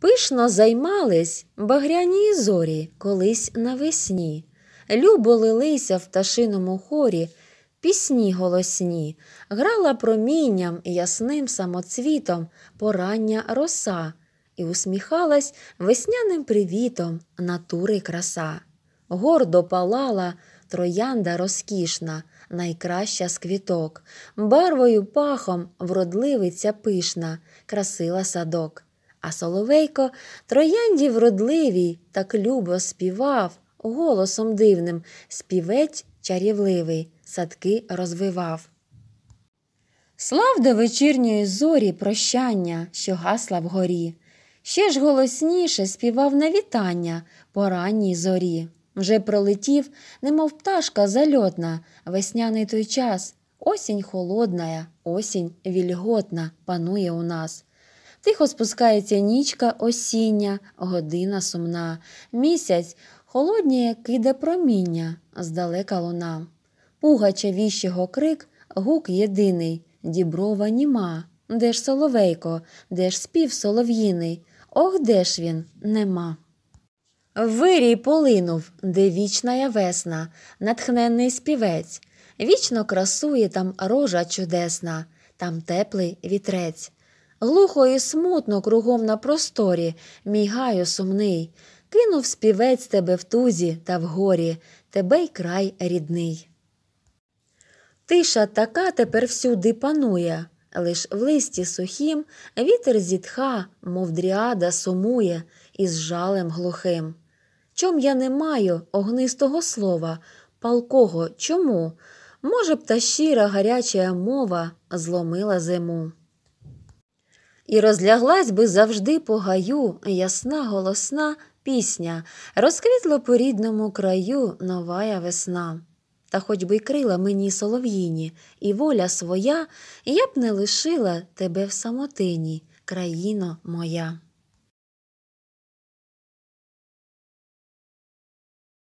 Пишно займались багряні зорі колись навесні, любо лилися в пташиному хорі, пісні голосні, грала промінням ясним самоцвітом порання роса, і усміхалась весняним привітом натури краса. Гордо палала троянда розкішна, найкраща з квіток, барвою пахом вродливиця пишна, красила садок. А Соловейко троянді вродливій так любо співав, голосом дивним співець чарівливий, садки розвивав. Слав до вечірньої зорі прощання, що гасла вгорі. Ще ж голосніше співав на вітання по ранній зорі. Вже пролетів, немов пташка зальотна, весняний той час. Осінь холодная, осінь вільготна панує у нас. Тихо спускається нічка осіння, година сумна. Місяць як киде проміння, здалека луна. Пугача віщого крик, гук єдиний, діброва німа. Де ж соловейко, де ж спів солов'їний? Ох, де ж він нема. Вирій полинув, де вічна я весна, натхненний співець. Вічно красує там рожа чудесна, там теплий вітрець. Глухо і смутно кругом на просторі, мій гаю сумний, кинув співець тебе в тузі та в горі, тебе й край рідний. Тиша така тепер всюди панує, лиш в листі сухім вітер зітха, мов дріада, сумує із жалем глухим. Чом я не маю огнистого слова, палкого чому? Може б, та щира гаряча мова зломила зиму і розляглась би завжди по гаю ясна, голосна пісня, розквітла по рідному краю новая весна. Та хоч би й крила мені солов'їні, і воля своя, я б не лишила тебе в самотині, країно моя.